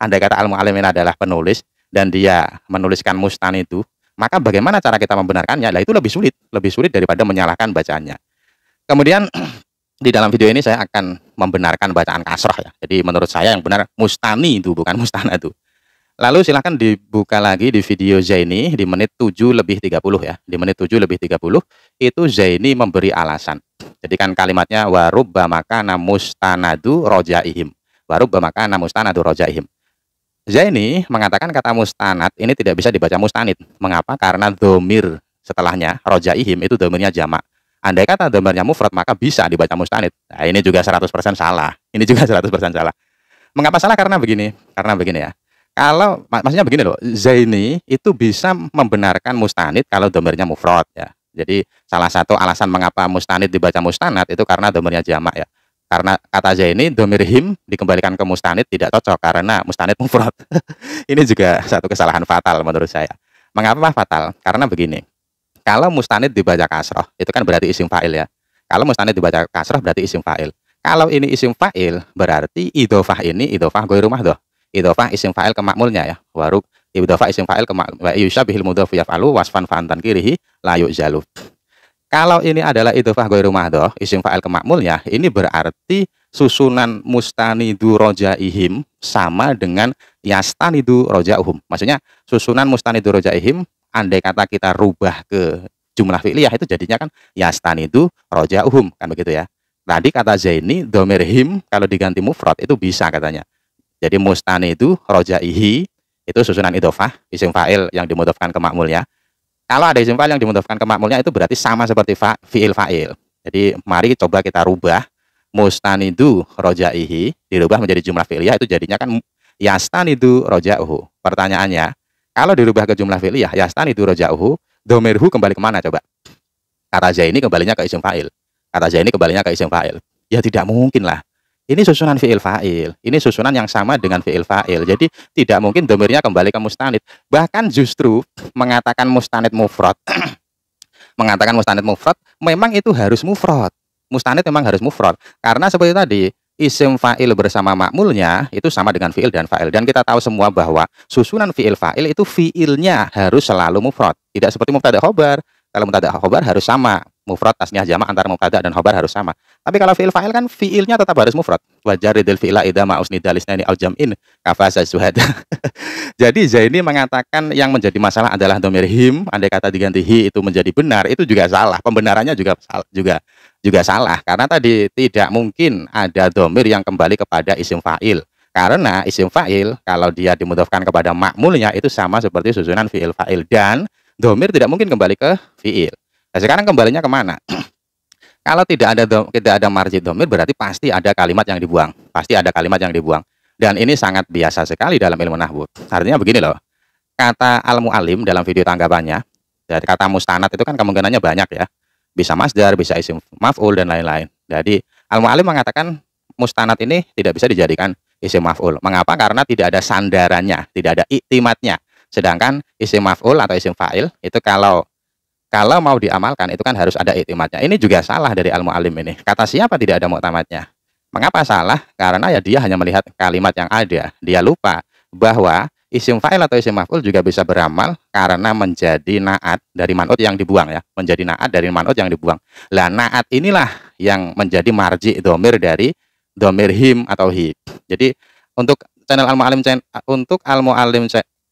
andai kata al-mu'allim adalah penulis dan dia menuliskan mustan itu, maka bagaimana cara kita membenarkannya? Nah itu lebih sulit, lebih sulit daripada menyalahkan bacaannya. Kemudian di dalam video ini saya akan membenarkan bacaan kasroh ya. Jadi menurut saya yang benar mustani itu bukan mustana itu. Lalu silahkan dibuka lagi di video Zaini di menit 7 lebih 30 ya. Di menit 7 lebih 30 itu Zaini memberi alasan. Jadi kan kalimatnya warubba maka namustanadu rojaihim. Warubba maka namustanadu rojaihim. Zaini mengatakan kata mustanad ini tidak bisa dibaca mustanid. Mengapa? Karena domir setelahnya roja ihim itu domirnya jamak. Andai kata domirnya mufrad maka bisa dibaca mustanid. Nah, ini juga 100% salah. Ini juga 100% salah. Mengapa salah? Karena begini. Karena begini ya. Kalau mak maksudnya begini loh, Zaini itu bisa membenarkan mustanid kalau domirnya mufrad ya. Jadi salah satu alasan mengapa mustanid dibaca mustanad itu karena domirnya jamak ya karena kata Zaini domir him dikembalikan ke mustanid tidak cocok karena mustanid mufrad. ini juga satu kesalahan fatal menurut saya. Mengapa fatal? Karena begini. Kalau mustanid dibaca kasroh itu kan berarti isim fa'il ya. Kalau mustanid dibaca kasroh berarti isim fa'il. Kalau ini isim fa'il berarti idofah ini idofah gue rumah doh. Idofah isim fa'il ke makmulnya ya. Waruk idofah isim fa'il ke makmul. Yusabihil mudofu yaf'alu wasfan fa'antan kirihi layu jaluf. Kalau ini adalah idofah idhofah rumah doh isim fa'il ke ya, ini berarti susunan mustani roja ihim sama dengan yastani roja uhum. Maksudnya susunan mustani roja ihim, andai kata kita rubah ke jumlah fi'liyah itu jadinya kan yastani roja uhum kan begitu ya. Tadi kata Zaini domir him, kalau diganti mufrad itu bisa katanya. Jadi mustani roja ihi itu susunan idofah isim fa'il yang dimudhofkan ke ya. Kalau ada isim fa'il yang dimudhofkan ke makmulnya itu berarti sama seperti fa, fi'il fa'il. Jadi mari coba kita rubah mustanidu rojaihi dirubah menjadi jumlah fi'liyah itu jadinya kan yastanidu rojauhu. Pertanyaannya, kalau dirubah ke jumlah fi'liyah yastanidu rojauhu, domirhu kembali ke mana coba? Kata ini kembalinya ke isim fa'il. Kata ini kembalinya ke isim fa'il. Ya tidak mungkin lah. Ini susunan fi'il fa'il. Ini susunan yang sama dengan fi'il fa'il. Jadi tidak mungkin domirnya kembali ke mustanid. Bahkan justru mengatakan mustanid mufrad mengatakan mustanid mufrad memang itu harus mufrad. Mustanid memang harus mufrad karena seperti tadi isim fa'il bersama makmulnya itu sama dengan fi'il dan fa'il dan kita tahu semua bahwa susunan fi'il fa'il itu fi'ilnya harus selalu mufrad tidak seperti mubtada khobar kalau mutada khobar harus sama mufrad tasnya jamak antara mutada dan khobar harus sama tapi kalau fiil fa'il kan fiilnya tetap harus mufrad wajaridil fi'la idza dalisna ini al jam'in kafasa suhada. jadi Zaini mengatakan yang menjadi masalah adalah domir him andai kata diganti hi itu menjadi benar itu juga salah pembenarannya juga salah juga juga salah karena tadi tidak mungkin ada domir yang kembali kepada isim fa'il karena isim fa'il kalau dia dimudofkan kepada makmulnya itu sama seperti susunan fi'il fa'il dan domir tidak mungkin kembali ke fiil. Nah, sekarang kembalinya kemana? Kalau tidak ada dom, tidak ada marji domir berarti pasti ada kalimat yang dibuang, pasti ada kalimat yang dibuang. Dan ini sangat biasa sekali dalam ilmu nahwu. Artinya begini loh, kata al mualim dalam video tanggapannya, dari kata mustanat itu kan kemungkinannya banyak ya, bisa masdar, bisa isim maf'ul dan lain-lain. Jadi al mualim mengatakan mustanat ini tidak bisa dijadikan isim maf'ul. Mengapa? Karena tidak ada sandarannya, tidak ada iktimatnya. Sedangkan isim maf'ul atau isim fa'il itu kalau kalau mau diamalkan itu kan harus ada iktimatnya. Ini juga salah dari al-mu'alim ini. Kata siapa tidak ada muktamadnya? Mengapa salah? Karena ya dia hanya melihat kalimat yang ada. Dia lupa bahwa isim fa'il atau isim maf'ul juga bisa beramal karena menjadi naat dari manut yang dibuang ya. Menjadi naat dari manut yang dibuang. Lah naat inilah yang menjadi marji domir dari domir him atau hib. Jadi untuk channel al-mu'alim untuk al-mu'alim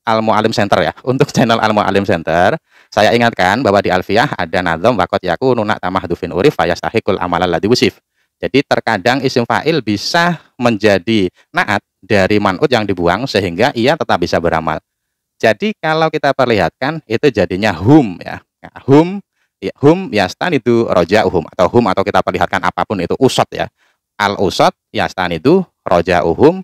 Almu Alim Center ya. Untuk channel Almu Alim Center, saya ingatkan bahwa di Alfiah ada nazam wakot yaku nunak tamah dufin urif fayastahikul amalan ladhi wusif. Jadi terkadang isim fa'il bisa menjadi naat dari manut yang dibuang sehingga ia tetap bisa beramal. Jadi kalau kita perlihatkan itu jadinya hum ya. ya hum ya, hum yastan itu roja uhum atau hum atau kita perlihatkan apapun itu usot ya. Al usot yastan itu roja uhum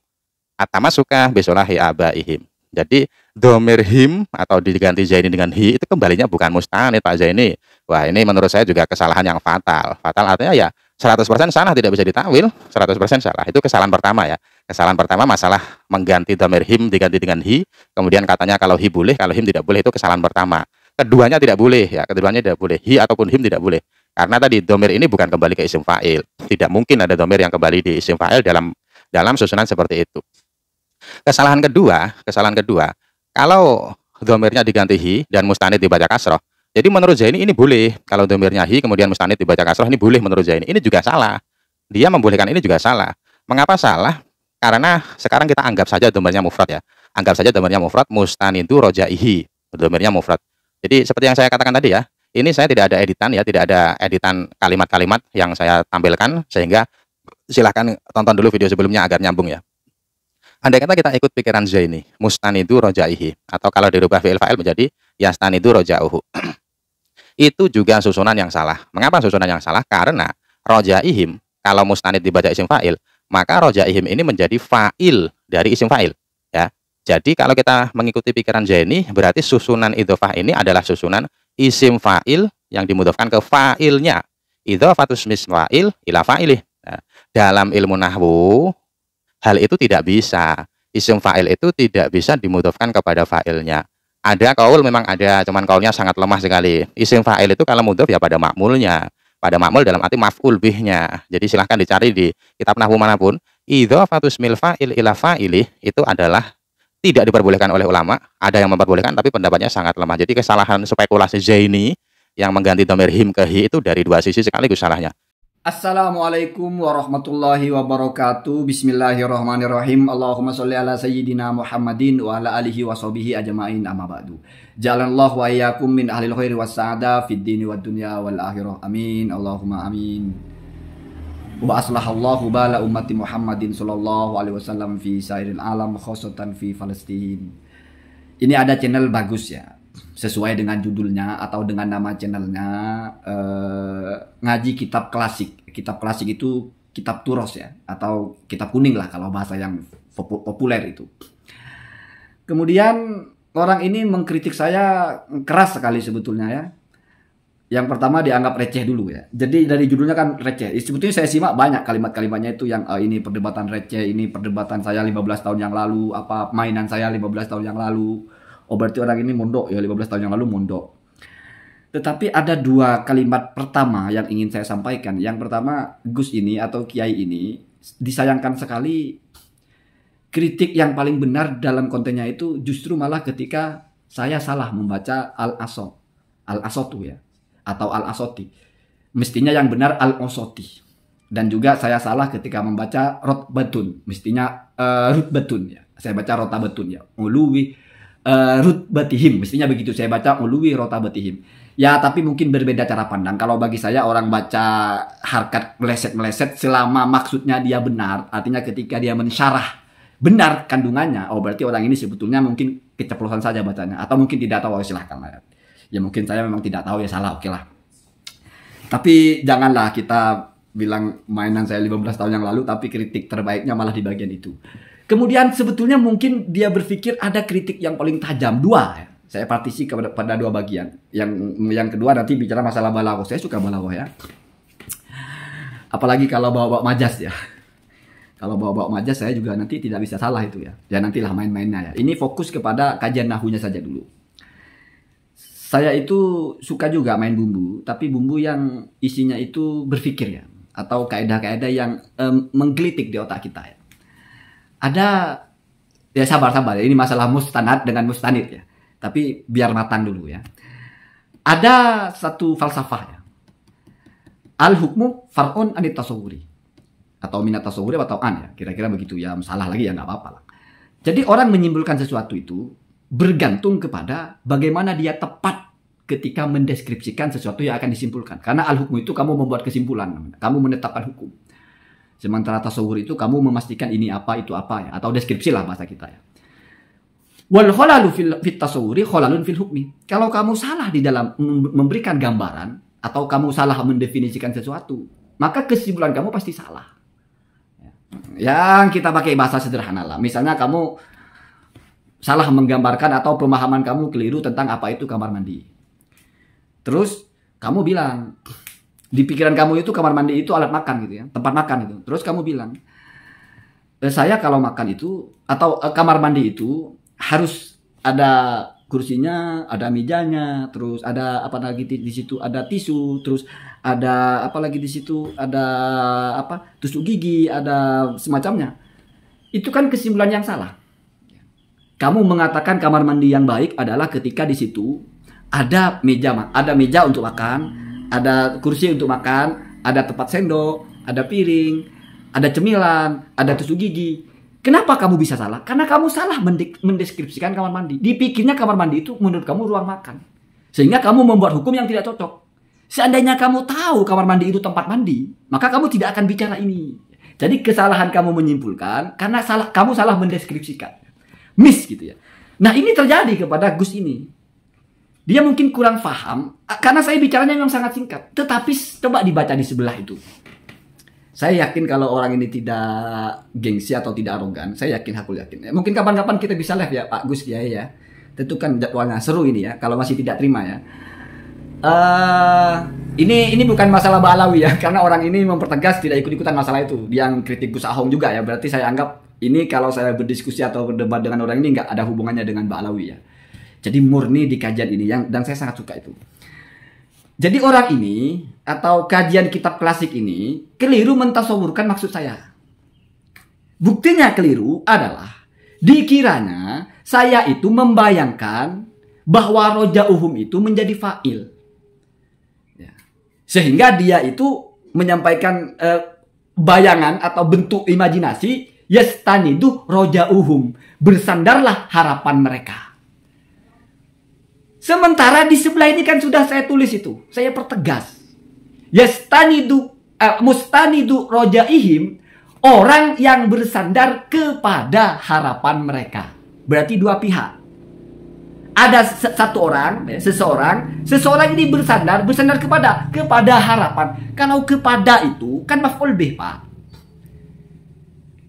atama suka aba abaihim. Jadi domir him atau diganti Zaini dengan hi itu kembalinya bukan mustani Pak Zaini. Wah ini menurut saya juga kesalahan yang fatal. Fatal artinya ya 100% salah tidak bisa ditawil, 100% salah. Itu kesalahan pertama ya. Kesalahan pertama masalah mengganti domir him diganti dengan hi, kemudian katanya kalau hi boleh, kalau him tidak boleh itu kesalahan pertama. Keduanya tidak boleh ya, keduanya tidak boleh. Hi ataupun him tidak boleh. Karena tadi domir ini bukan kembali ke isim fa'il. Tidak mungkin ada domir yang kembali di isim fa'il dalam dalam susunan seperti itu. Kesalahan kedua, kesalahan kedua, kalau domirnya diganti hi dan mustanid dibaca kasroh, jadi menurut Zaini ini boleh kalau domirnya hi kemudian mustanid dibaca kasroh ini boleh menurut Zaini. Ini juga salah. Dia membolehkan ini juga salah. Mengapa salah? Karena sekarang kita anggap saja domirnya mufrad ya. Anggap saja domirnya mufrad roja ihi. Domirnya mufrad. Jadi seperti yang saya katakan tadi ya, ini saya tidak ada editan ya, tidak ada editan kalimat-kalimat yang saya tampilkan sehingga silahkan tonton dulu video sebelumnya agar nyambung ya. Andai kata kita ikut pikiran Zaini, mustanidu rojaihi atau kalau dirubah fi'il fa'il menjadi yastanidu rojauhu. itu juga susunan yang salah. Mengapa susunan yang salah? Karena rojaihim kalau mustanid dibaca isim fa'il, maka rojaihim ini menjadi fa'il dari isim fa'il, ya. Jadi kalau kita mengikuti pikiran Zaini, berarti susunan idofah ini adalah susunan isim fa'il yang dimudahkan ke fa'ilnya. idofatus mis fa'il ila fa'ilih. Nah, dalam ilmu nahwu hal itu tidak bisa. Isim fa'il itu tidak bisa dimudofkan kepada fa'ilnya. Ada kaul memang ada, cuman kaulnya sangat lemah sekali. Isim fa'il itu kalau mudof ya pada makmulnya. Pada makmul dalam arti maf'ul bihnya. Jadi silahkan dicari di kitab nahwu manapun. Idhofatus mil fa'il ila fa'ilih itu adalah tidak diperbolehkan oleh ulama. Ada yang memperbolehkan tapi pendapatnya sangat lemah. Jadi kesalahan spekulasi Zaini yang mengganti domir him ke hi itu dari dua sisi sekaligus salahnya. Assalamualaikum warahmatullahi wabarakatuh Bismillahirrahmanirrahim Allahumma sholli ala sayyidina Muhammadin Wa ala alihi wa sahbihi ajma'in amma ba'du Jalan Allah wa iyakum min ahlil khairi wa sa'ada Fid dini wa dunya wal akhirah Amin Allahumma amin Wa aslahallahu bala ummati Muhammadin Sallallahu alaihi wasallam Fi sairil alam khosatan fi Palestina Ini ada channel bagus ya sesuai dengan judulnya atau dengan nama channelnya eh, ngaji kitab klasik. Kitab klasik itu kitab turos ya atau kitab kuning lah kalau bahasa yang populer itu. Kemudian orang ini mengkritik saya keras sekali sebetulnya ya. Yang pertama dianggap receh dulu ya. Jadi dari judulnya kan receh. Sebetulnya saya simak banyak kalimat-kalimatnya itu yang eh, ini perdebatan receh, ini perdebatan saya 15 tahun yang lalu, apa mainan saya 15 tahun yang lalu oh berarti orang ini mondok ya 15 tahun yang lalu mondok. Tetapi ada dua kalimat pertama yang ingin saya sampaikan. Yang pertama, Gus ini atau Kiai ini disayangkan sekali kritik yang paling benar dalam kontennya itu justru malah ketika saya salah membaca Al-Asot. Al-Asotu ya. Atau Al-Asoti. Mestinya yang benar Al-Osoti. Dan juga saya salah ketika membaca rot betun, Mestinya uh, eh, betun ya. Saya baca betun ya. Uluwi uh, Batihim Mestinya begitu saya baca uluwi rotabatihim. Ya, tapi mungkin berbeda cara pandang. Kalau bagi saya orang baca harkat meleset-meleset selama maksudnya dia benar, artinya ketika dia mensyarah benar kandungannya, oh berarti orang ini sebetulnya mungkin keceplosan saja bacanya atau mungkin tidak tahu, oh, silahkan Ya mungkin saya memang tidak tahu ya salah, oke lah. Tapi janganlah kita bilang mainan saya 15 tahun yang lalu tapi kritik terbaiknya malah di bagian itu. Kemudian sebetulnya mungkin dia berpikir ada kritik yang paling tajam dua. Ya. Saya partisi kepada pada dua bagian. Yang yang kedua nanti bicara masalah balawo. Saya suka balawo ya. Apalagi kalau bawa-bawa majas ya. Kalau bawa-bawa majas saya juga nanti tidak bisa salah itu ya. Ya nantilah main-mainnya ya. Ini fokus kepada kajian nahunya saja dulu. Saya itu suka juga main bumbu, tapi bumbu yang isinya itu berpikir ya atau kaedah-kaedah yang um, menggelitik di otak kita ya ada ya sabar sabar ini masalah mustanat dengan mustanid ya tapi biar matang dulu ya ada satu falsafah ya al hukmu farun anit tasawuri atau minat tasawuri atau an ya kira-kira begitu ya salah lagi ya nggak apa-apa lah jadi orang menyimpulkan sesuatu itu bergantung kepada bagaimana dia tepat ketika mendeskripsikan sesuatu yang akan disimpulkan karena al hukmu itu kamu membuat kesimpulan kamu menetapkan hukum Sementara tasawur itu kamu memastikan ini apa itu apa ya atau deskripsi lah bahasa kita ya. Wal khalalu fit tasawuri khalalun fil hukmi. Kalau kamu salah di dalam memberikan gambaran atau kamu salah mendefinisikan sesuatu, maka kesimpulan kamu pasti salah. Ya, yang kita pakai bahasa sederhana lah. Misalnya kamu salah menggambarkan atau pemahaman kamu keliru tentang apa itu kamar mandi. Terus kamu bilang, di pikiran kamu itu kamar mandi itu alat makan gitu ya, tempat makan itu. Terus kamu bilang, eh, saya kalau makan itu atau eh, kamar mandi itu harus ada kursinya, ada mejanya, terus ada apa lagi di, di situ ada tisu, terus ada apa lagi di situ ada apa tusuk gigi, ada semacamnya. Itu kan kesimpulan yang salah. Kamu mengatakan kamar mandi yang baik adalah ketika di situ ada meja, ada meja untuk makan, ada kursi untuk makan, ada tempat sendok, ada piring, ada cemilan, ada tusuk gigi. Kenapa kamu bisa salah? Karena kamu salah mendeskripsikan kamar mandi. Dipikirnya kamar mandi itu menurut kamu ruang makan. Sehingga kamu membuat hukum yang tidak cocok. Seandainya kamu tahu kamar mandi itu tempat mandi, maka kamu tidak akan bicara ini. Jadi kesalahan kamu menyimpulkan karena salah kamu salah mendeskripsikan. Miss gitu ya. Nah, ini terjadi kepada Gus ini. Dia mungkin kurang paham karena saya bicaranya memang sangat singkat. Tetapi coba dibaca di sebelah itu. Saya yakin kalau orang ini tidak gengsi atau tidak arogan, saya yakin aku yakin. Eh, mungkin kapan-kapan kita bisa live ya Pak Gus Kiai ya. tentu kan jadwalnya seru ini ya. Kalau masih tidak terima ya. Uh, ini ini bukan masalah Balawi ya karena orang ini mempertegas tidak ikut-ikutan masalah itu. Yang kritik Gus Ahong juga ya. Berarti saya anggap ini kalau saya berdiskusi atau berdebat dengan orang ini nggak ada hubungannya dengan Balawi ya. Jadi murni di kajian ini yang dan saya sangat suka itu. Jadi orang ini atau kajian kitab klasik ini keliru mentasawurkan maksud saya. Buktinya keliru adalah dikiranya saya itu membayangkan bahwa roja uhum itu menjadi fa'il. Ya. Sehingga dia itu menyampaikan eh, bayangan atau bentuk imajinasi yastanidu roja uhum. Bersandarlah harapan mereka. Sementara di sebelah ini kan sudah saya tulis itu. Saya pertegas. Yastanidu uh, mustanidu rojaihim orang yang bersandar kepada harapan mereka. Berarti dua pihak. Ada satu orang, ya, seseorang, seseorang ini bersandar bersandar kepada kepada harapan. Kalau kepada itu kan maf'ul bih, Pak.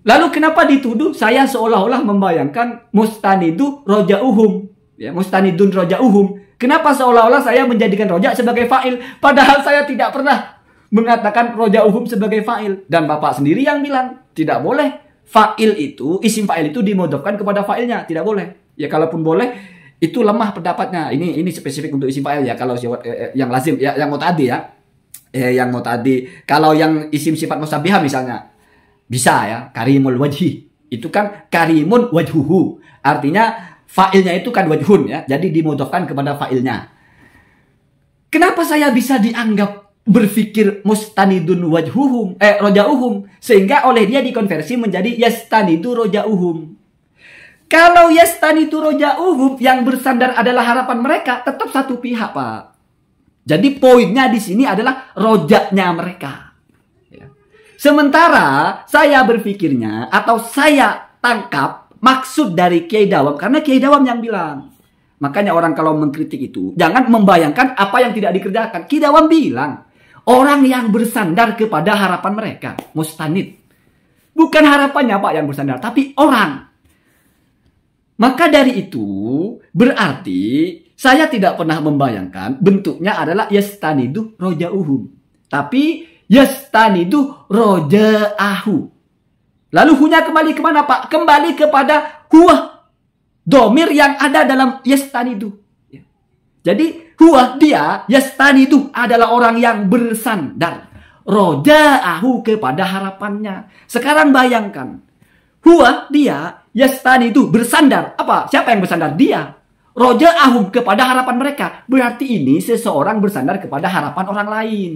Lalu kenapa dituduh saya seolah-olah membayangkan mustanidu roja'uhum Ya, mustanidun uhum. Kenapa seolah-olah saya menjadikan roja sebagai fa'il? Padahal saya tidak pernah mengatakan roja uhum sebagai fa'il. Dan Bapak sendiri yang bilang, tidak boleh. Fa'il itu, isim fa'il itu dimodokkan kepada fa'ilnya. Tidak boleh. Ya, kalaupun boleh, itu lemah pendapatnya. Ini ini spesifik untuk isim fa'il ya. Kalau eh, eh, yang lazim, ya, yang mau tadi ya. Eh, yang tadi Kalau yang isim sifat musabihah misalnya. Bisa ya. Karimul wajhi. Itu kan karimun wajhuhu. Artinya Fa'ilnya itu kan wajhun ya. Jadi dimudahkan kepada fa'ilnya. Kenapa saya bisa dianggap berpikir mustanidun wajhuhum eh rojauhum sehingga oleh dia dikonversi menjadi yastanidu rojauhum. Kalau yastanidu rojauhum yang bersandar adalah harapan mereka tetap satu pihak, Pak. Jadi poinnya di sini adalah rojaknya mereka. Ya. Sementara saya berpikirnya atau saya tangkap maksud dari Kiai Dawam karena Kiai Dawam yang bilang. Makanya orang kalau mengkritik itu jangan membayangkan apa yang tidak dikerjakan. Kiai Dawam bilang, orang yang bersandar kepada harapan mereka, mustanid. Bukan harapannya Pak yang bersandar, tapi orang. Maka dari itu berarti saya tidak pernah membayangkan bentuknya adalah yastanidu rojauhum. Tapi yastanidu roja'ahu. Lalu hunya kembali ke mana Pak? Kembali kepada huwa. Domir yang ada dalam yastan itu. Ya. Jadi huwa dia yastan itu adalah orang yang bersandar. Roja ahu kepada harapannya. Sekarang bayangkan. Huwa dia yastani itu bersandar. Apa? Siapa yang bersandar? Dia. Roja ahum kepada harapan mereka. Berarti ini seseorang bersandar kepada harapan orang lain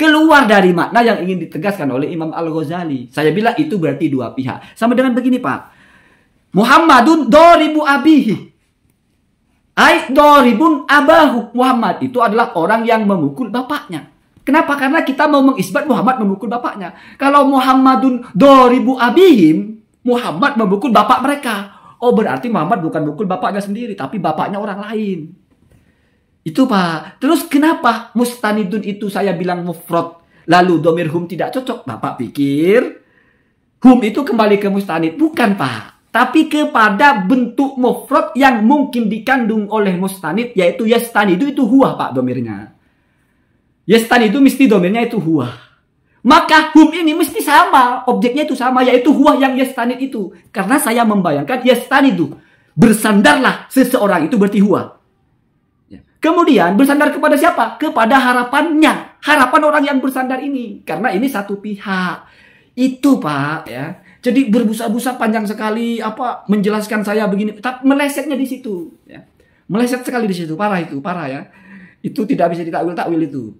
keluar dari makna yang ingin ditegaskan oleh Imam Al-Ghazali. Saya bilang itu berarti dua pihak. Sama dengan begini Pak. Muhammadun doribu abihi. Ais doribun abahu. Muhammad itu adalah orang yang memukul bapaknya. Kenapa? Karena kita mau mengisbat Muhammad memukul bapaknya. Kalau Muhammadun doribu abihim, Muhammad memukul bapak mereka. Oh berarti Muhammad bukan mukul bapaknya sendiri, tapi bapaknya orang lain. Itu Pak. Terus kenapa mustanidun itu saya bilang mufrod, lalu domir hum tidak cocok? Bapak pikir hum itu kembali ke mustanid. Bukan Pak. Tapi kepada bentuk mufrod yang mungkin dikandung oleh mustanid yaitu yastanidu itu huwa Pak domirnya. Yastanidu mesti domirnya itu huwa. Maka hum ini mesti sama, objeknya itu sama, yaitu huwa yang yastanid itu. Karena saya membayangkan yastanidu Bersandarlah seseorang itu berarti huwa. Kemudian bersandar kepada siapa? Kepada harapannya. Harapan orang yang bersandar ini. Karena ini satu pihak. Itu Pak ya. Jadi berbusa-busa panjang sekali apa menjelaskan saya begini, tapi melesetnya di situ ya. Meleset sekali di situ, parah itu, parah ya. Itu tidak bisa ditakwil-takwil itu.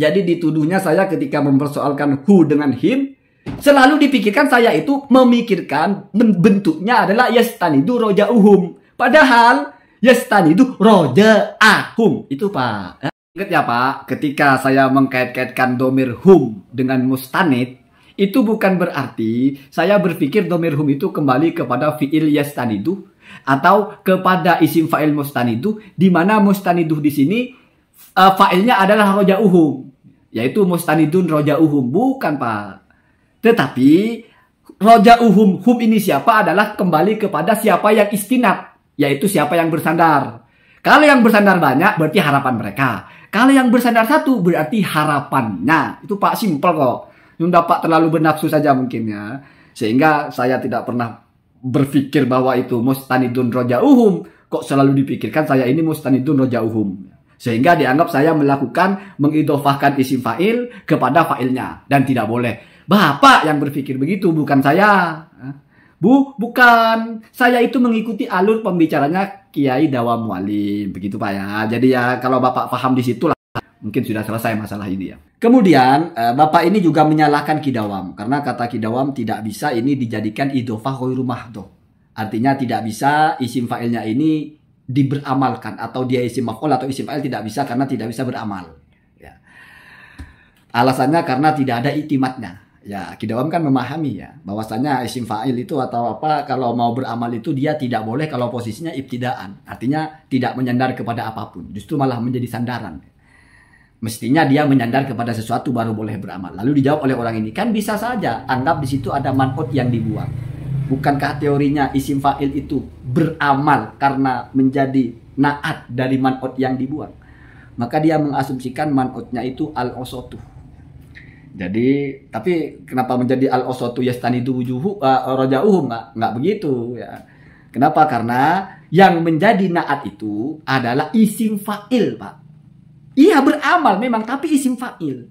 Jadi dituduhnya saya ketika mempersoalkan who dengan him selalu dipikirkan saya itu memikirkan bentuknya adalah yastanidu roja uhum. Padahal Yes, tadi itu roja Akum. Itu Pak. Ya, ingat ya Pak, ketika saya mengkait-kaitkan domir hum dengan mustanid, itu bukan berarti saya berpikir domir hum itu kembali kepada fi'il yastanidu atau kepada isim fa'il mustanidu di mana mustanidu di sini uh, fa'ilnya adalah roja uhum yaitu mustanidun roja uhum bukan Pak. Tetapi roja uhum hum ini siapa adalah kembali kepada siapa yang istinab yaitu siapa yang bersandar. Kalau yang bersandar banyak berarti harapan mereka. Kalau yang bersandar satu berarti harapannya. Itu Pak simpel kok. Nunda Pak terlalu bernafsu saja mungkin ya. Sehingga saya tidak pernah berpikir bahwa itu mustanidun uhum. Kok selalu dipikirkan saya ini mustanidun uhum. Sehingga dianggap saya melakukan mengidofahkan isim fa'il kepada fa'ilnya. Dan tidak boleh. Bapak yang berpikir begitu bukan saya. Bu, bukan. Saya itu mengikuti alur pembicaranya Kiai Dawam Wali. Begitu Pak ya. Jadi ya kalau Bapak paham di situ lah. Mungkin sudah selesai masalah ini ya. Kemudian eh, Bapak ini juga menyalahkan Kidawam. Karena kata Kidawam tidak bisa ini dijadikan idofah rumah, tuh. Artinya tidak bisa isim failnya ini diberamalkan. Atau dia isim maf'ul atau isim fail tidak bisa karena tidak bisa beramal. Ya. Alasannya karena tidak ada itimatnya ya kidawam kan memahami ya bahwasanya isim fa'il itu atau apa kalau mau beramal itu dia tidak boleh kalau posisinya ibtidaan artinya tidak menyandar kepada apapun justru malah menjadi sandaran mestinya dia menyandar kepada sesuatu baru boleh beramal lalu dijawab oleh orang ini kan bisa saja anggap di situ ada manfaat yang dibuang bukankah teorinya isim fa'il itu beramal karena menjadi naat dari manfaat yang dibuang maka dia mengasumsikan manfaatnya itu al-osotuh jadi tapi kenapa menjadi al oswatu yastani wujuhu uh, eh, uhum nggak nggak begitu ya. Kenapa? Karena yang menjadi naat itu adalah isim fa'il, Pak. Iya beramal memang tapi isim fa'il.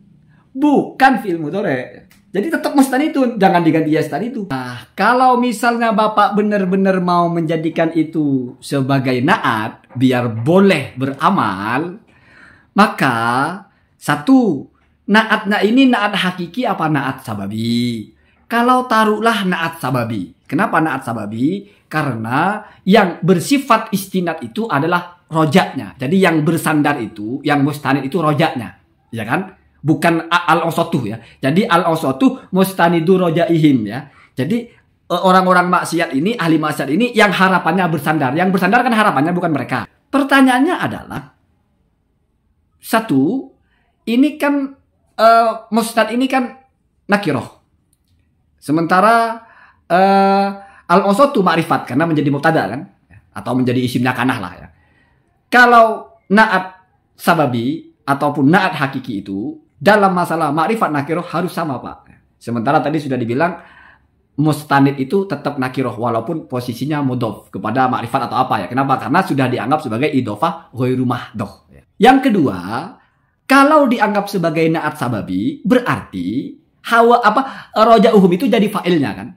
Bukan fi'il mudore. Jadi tetap mustani itu jangan diganti yastani itu. Nah, kalau misalnya Bapak benar-benar mau menjadikan itu sebagai naat biar boleh beramal, maka satu Naatnya ini naat hakiki apa naat sababi? Kalau taruhlah naat sababi. Kenapa naat sababi? Karena yang bersifat istinat itu adalah rojaknya. Jadi yang bersandar itu, yang mustanid itu rojaknya. Ya kan? Bukan al-osotuh ya. Jadi al-osotuh mustanidu rojaihim ya. Jadi e, orang-orang maksiat ini, ahli maksiat ini yang harapannya bersandar. Yang bersandar kan harapannya bukan mereka. Pertanyaannya adalah, satu, ini kan uh, eh, musnad ini kan nakiroh. Sementara uh, eh, al osotu ma'rifat karena menjadi mubtada kan atau menjadi isim nakanah lah ya. Kalau naat sababi ataupun naat hakiki itu dalam masalah ma'rifat nakiroh harus sama pak. Sementara tadi sudah dibilang mustanid itu tetap nakiroh walaupun posisinya mudof kepada ma'rifat atau apa ya. Kenapa? Karena sudah dianggap sebagai idofah rumah doh. Yang kedua, kalau dianggap sebagai naat sababi, berarti hawa apa roja uhum itu jadi failnya kan?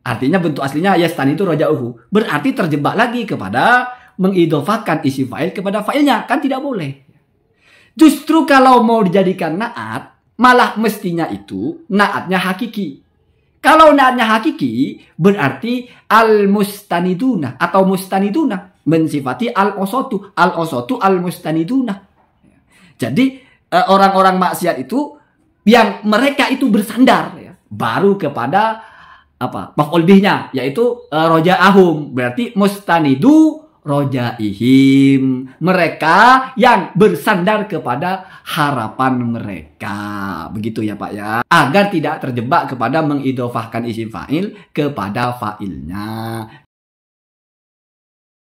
Artinya bentuk aslinya stan itu roja uhu. Berarti terjebak lagi kepada mengidofakan isi fail kepada failnya. Kan tidak boleh. Justru kalau mau dijadikan naat, malah mestinya itu naatnya hakiki. Kalau naatnya hakiki, berarti al-mustaniduna atau mustaniduna. Mensifati al-osotu, al-osotu al-mustaniduna. Jadi Eh, orang-orang maksiat itu yang mereka itu bersandar ya, baru kepada apa makhluknya yaitu uh, eh, roja ahum berarti mustanidu roja ihim mereka yang bersandar kepada harapan mereka begitu ya pak ya agar tidak terjebak kepada mengidofahkan isim fa'il kepada fa'ilnya